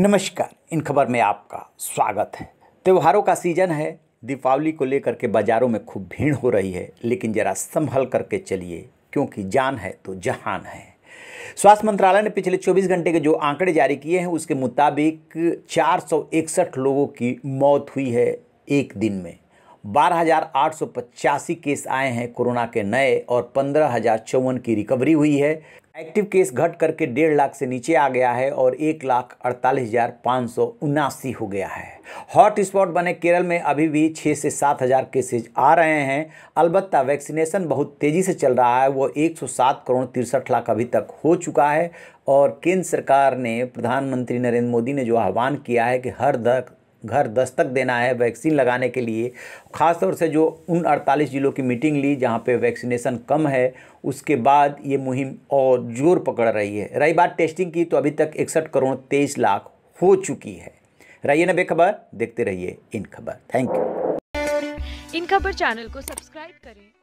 नमस्कार इन खबर में आपका स्वागत है त्योहारों का सीजन है दीपावली को लेकर के बाज़ारों में खूब भीड़ हो रही है लेकिन ज़रा संभल करके चलिए क्योंकि जान है तो जहान है स्वास्थ्य मंत्रालय ने पिछले 24 घंटे के जो आंकड़े जारी किए हैं उसके मुताबिक चार लोगों की मौत हुई है एक दिन में बारह केस आए हैं कोरोना के नए और पंद्रह की रिकवरी हुई है एक्टिव केस घट करके डेढ़ लाख से नीचे आ गया है और एक लाख अड़तालीस हज़ार पाँच सौ उनासी हो गया है हॉट स्पॉट बने केरल में अभी भी छः से सात हज़ार केसेज आ रहे हैं अलबत् वैक्सीनेशन बहुत तेज़ी से चल रहा है वो 107 करोड़ तिरसठ लाख अभी तक हो चुका है और केंद्र सरकार ने प्रधानमंत्री नरेंद्र मोदी ने जो आह्वान किया है कि हर दर घर दस्तक देना है वैक्सीन लगाने के लिए ख़ासतौर से जो उन 48 जिलों की मीटिंग ली जहाँ पे वैक्सीनेशन कम है उसके बाद ये मुहिम और जोर पकड़ रही है रही बात टेस्टिंग की तो अभी तक इकसठ करोड़ तेईस लाख हो चुकी है रहिए ना बेखबर देखते रहिए इन खबर थैंक यू इन खबर चैनल को सब्सक्राइब करें